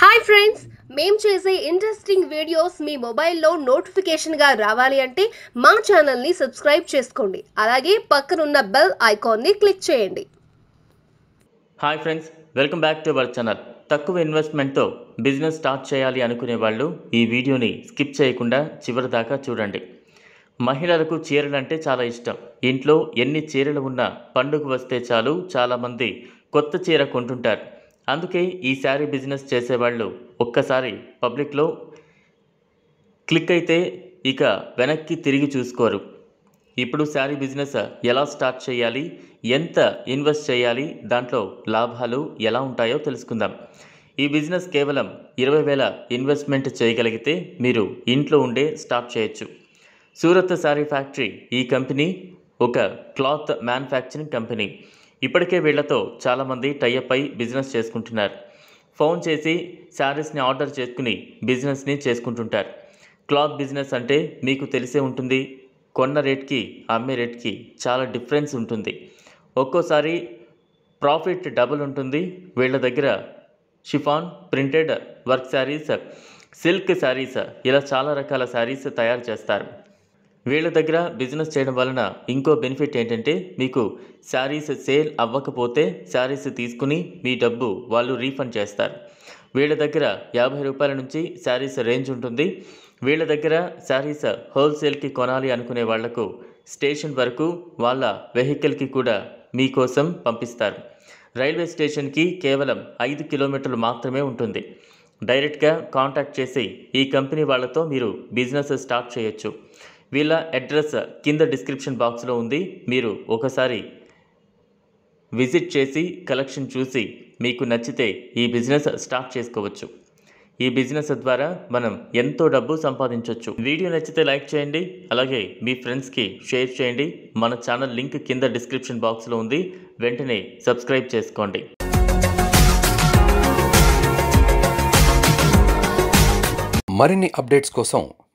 hi friends మేం చేసే interesting videos మీ మొబైల్లో నోటిఫికేషన్గా రావాలి అంటే మా ఛానల్ని సబ్స్క్రైబ్ చేసుకోండి అలాగే పక్కనున్న బెల్ ఐకాన్ని క్లిక్ చేయండి hi friends welcome back to our channel తక్కువ ఇన్వెస్ట్మెంట్తో బిజినెస్ స్టార్ట్ చేయాలి అనుకునే వాళ్ళు ఈ వీడియోని స్కిప్ చేయకుండా చివరి దాకా చూడండి మహిళలకు చీరలు అంటే చాలా ఇష్టం ఇంట్లో ఎన్ని చీరలు ఉన్నా పండుగ వస్తే చాలు చాలామంది కొత్త చీర కొంటుంటారు అందుకే ఈ శారీ బిజినెస్ చేసేవాళ్ళు ఒక్కసారి పబ్లిక్లో క్లిక్ అయితే ఇక వెనక్కి తిరిగి చూసుకోరు ఇప్పుడు శారీ బిజినెస్ ఎలా స్టార్ట్ చేయాలి ఎంత ఇన్వెస్ట్ చేయాలి దాంట్లో లాభాలు ఎలా ఉంటాయో తెలుసుకుందాం ఈ బిజినెస్ కేవలం ఇరవై వేల ఇన్వెస్ట్మెంట్ చేయగలిగితే మీరు ఇంట్లో ఉండే స్టార్ట్ చేయొచ్చు సూరత్ శారీ ఫ్యాక్టరీ ఈ కంపెనీ ఒక క్లాత్ మ్యానుఫ్యాక్చరింగ్ కంపెనీ ఇప్పటికే వీళ్లతో చాలామంది టైఅప్ అయి బిజినెస్ చేసుకుంటున్నారు ఫోన్ చేసి శారీస్ని ఆర్డర్ చేసుకుని బిజినెస్ని చేసుకుంటుంటారు క్లాత్ బిజినెస్ అంటే మీకు తెలిసే ఉంటుంది కొన్న రేట్కి అమ్మే రేట్కి చాలా డిఫరెన్స్ ఉంటుంది ఒక్కోసారి ప్రాఫిట్ డబుల్ ఉంటుంది వీళ్ళ దగ్గర chiffon printed work saris silk saris ఇలా చాలా రకాల శారీస్ తయారు చేస్తారు వీళ్ళ దగ్గర బిజినెస్ చేయడం వలన ఇంకో బెనిఫిట్ ఏంటంటే మీకు శారీస్ సేల్ అవ్వకపోతే శారీస్ తీసుకుని మీ డబ్బు వాళ్ళు రీఫండ్ చేస్తారు వీళ్ళ దగ్గర యాభై రూపాయల నుంచి శారీస్ రేంజ్ ఉంటుంది వీళ్ళ దగ్గర శారీస్ హోల్సేల్కి కొనాలి అనుకునే వాళ్లకు స్టేషన్ వరకు వాళ్ళ వెహికల్కి కూడా మీకోసం పంపిస్తారు రైల్వే స్టేషన్కి కేవలం ఐదు కిలోమీటర్లు మాత్రమే ఉంటుంది డైరెక్ట్గా కాంటాక్ట్ చేసి ఈ కంపెనీ వాళ్ళతో మీరు బిజినెస్ స్టార్ట్ చేయొచ్చు వీళ్ళ అడ్రస్ కింద డిస్క్రిప్షన్ బాక్స్లో ఉంది మీరు ఒకసారి విజిట్ చేసి కలెక్షన్ చూసి మీకు నచ్చితే ఈ బిజినెస్ స్టార్ట్ చేసుకోవచ్చు ఈ బిజినెస్ ద్వారా మనం ఎంతో డబ్బు సంపాదించవచ్చు వీడియో నచ్చితే లైక్ చేయండి అలాగే మీ ఫ్రెండ్స్కి షేర్ చేయండి మన ఛానల్ లింక్ కింద డిస్క్రిప్షన్ బాక్స్లో ఉంది వెంటనే సబ్స్క్రైబ్ చేసుకోండి మరిన్ని అప్డేట్స్ కోసం